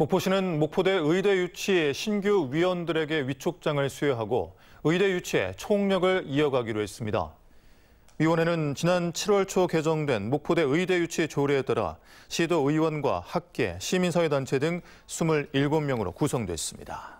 목포시는 목포대 의대 유치 의 신규 위원들에게 위촉장을 수여하고 의대 유치의 총력을 이어가기로 했습니다. 위원회는 지난 7월 초 개정된 목포대 의대 유치 조례에 따라 시도 의원과 학계, 시민사회단체 등 27명으로 구성됐습니다.